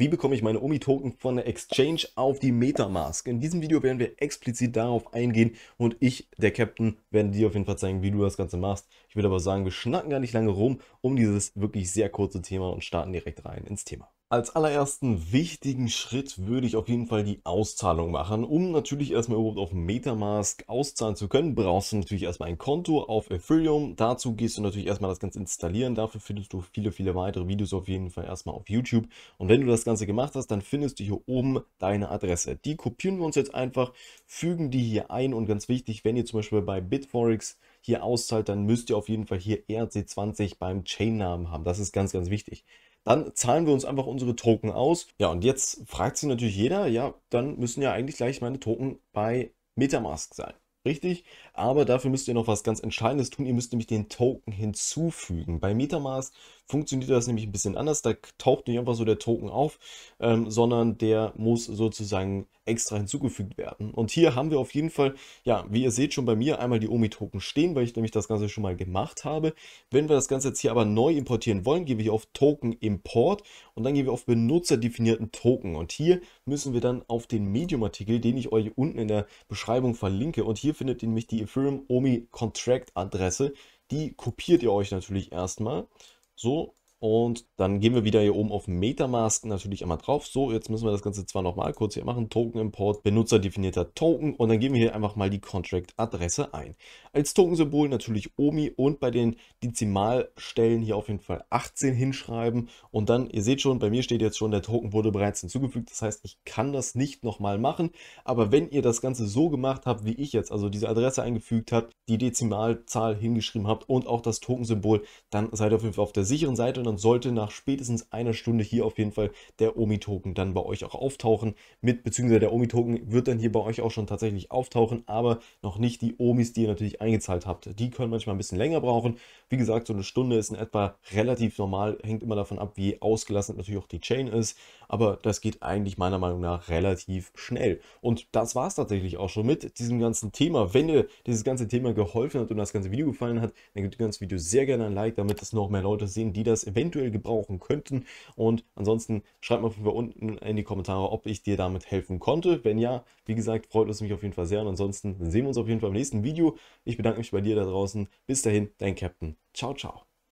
Wie bekomme ich meine Omi-Token von der Exchange auf die Metamask? In diesem Video werden wir explizit darauf eingehen und ich, der Captain, werde dir auf jeden Fall zeigen, wie du das Ganze machst. Ich würde aber sagen, wir schnacken gar nicht lange rum um dieses wirklich sehr kurze Thema und starten direkt rein ins Thema. Als allerersten wichtigen Schritt würde ich auf jeden Fall die Auszahlung machen. Um natürlich erstmal überhaupt auf Metamask auszahlen zu können, brauchst du natürlich erstmal ein Konto auf Ethereum. Dazu gehst du natürlich erstmal das Ganze installieren. Dafür findest du viele, viele weitere Videos auf jeden Fall erstmal auf YouTube. Und wenn du das Ganze gemacht hast, dann findest du hier oben deine Adresse. Die kopieren wir uns jetzt einfach, fügen die hier ein und ganz wichtig, wenn ihr zum Beispiel bei Bitforex hier auszahlt, dann müsst ihr auf jeden Fall hier ERC20 beim Chain-Namen haben. Das ist ganz, ganz wichtig. Dann zahlen wir uns einfach unsere Token aus. Ja, und jetzt fragt sich natürlich jeder, ja, dann müssen ja eigentlich gleich meine Token bei Metamask sein. Richtig, aber dafür müsst ihr noch was ganz Entscheidendes tun. Ihr müsst nämlich den Token hinzufügen. Bei Metamask funktioniert das nämlich ein bisschen anders. Da taucht nicht einfach so der Token auf, ähm, sondern der muss sozusagen extra hinzugefügt werden. Und hier haben wir auf jeden Fall, ja, wie ihr seht, schon bei mir einmal die OMI-Token stehen, weil ich nämlich das Ganze schon mal gemacht habe. Wenn wir das Ganze jetzt hier aber neu importieren wollen, gebe ich auf Token Import und dann gehen wir auf benutzerdefinierten Token. Und hier müssen wir dann auf den Medium-Artikel, den ich euch unten in der Beschreibung verlinke. Und hier findet ihr nämlich die Ethereum OMI Contract Adresse. Die kopiert ihr euch natürlich erstmal. So und dann gehen wir wieder hier oben auf Metamask natürlich einmal drauf. So, jetzt müssen wir das Ganze zwar nochmal kurz hier machen. Token Import, benutzerdefinierter Token. Und dann geben wir hier einfach mal die Contract-Adresse ein. Als Tokensymbol natürlich OMI und bei den Dezimalstellen hier auf jeden Fall 18 hinschreiben. Und dann, ihr seht schon, bei mir steht jetzt schon, der Token wurde bereits hinzugefügt. Das heißt, ich kann das nicht nochmal machen. Aber wenn ihr das Ganze so gemacht habt, wie ich jetzt, also diese Adresse eingefügt habt, die Dezimalzahl hingeschrieben habt und auch das Tokensymbol, dann seid ihr auf jeden Fall auf der sicheren Seite. Und und sollte nach spätestens einer Stunde hier auf jeden Fall der OMI-Token dann bei euch auch auftauchen. Mit beziehungsweise der OMI-Token wird dann hier bei euch auch schon tatsächlich auftauchen, aber noch nicht die OMIs, die ihr natürlich eingezahlt habt. Die können manchmal ein bisschen länger brauchen. Wie gesagt, so eine Stunde ist in etwa relativ normal, hängt immer davon ab, wie ausgelassen natürlich auch die Chain ist, aber das geht eigentlich meiner Meinung nach relativ schnell. Und das war es tatsächlich auch schon mit diesem ganzen Thema. Wenn dir dieses ganze Thema geholfen hat und das ganze Video gefallen hat, dann gebt dem ganzen Video sehr gerne ein Like, damit es noch mehr Leute sehen, die das eventuell eventuell gebrauchen könnten. Und ansonsten schreibt mal unten in die Kommentare, ob ich dir damit helfen konnte. Wenn ja, wie gesagt, freut es mich auf jeden Fall sehr. Und ansonsten sehen wir uns auf jeden Fall im nächsten Video. Ich bedanke mich bei dir da draußen. Bis dahin, dein Captain. Ciao, ciao.